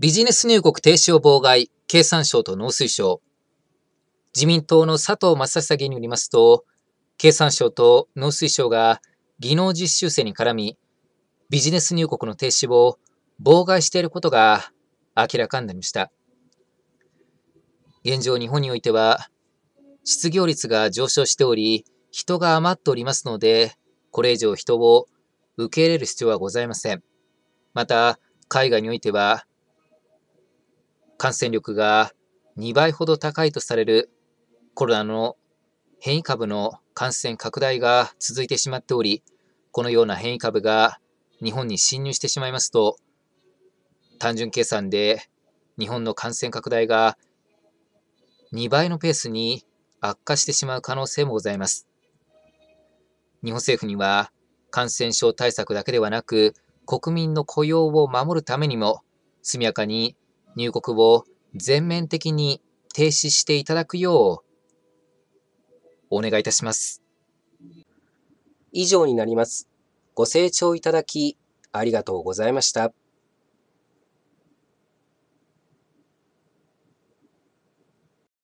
ビジネス入国停止を妨害、経産省と農水省。自民党の佐藤正久によりますと、経産省と農水省が技能実習生に絡み、ビジネス入国の停止を妨害していることが明らかになりました。現状日本においては、失業率が上昇しており、人が余っておりますので、これ以上人を受け入れる必要はございません。また、海外においては、感染力が2倍ほど高いとされるコロナの変異株の感染拡大が続いてしまっており、このような変異株が日本に侵入してしまいますと、単純計算で日本の感染拡大が2倍のペースに悪化してしまう可能性もございます。日本政府には感染症対策だけではなく、国民の雇用を守るためにも、速やかに入国を全面的に停止していただくようお願いいたします。以上になります。ご清聴いただきありがとうございました。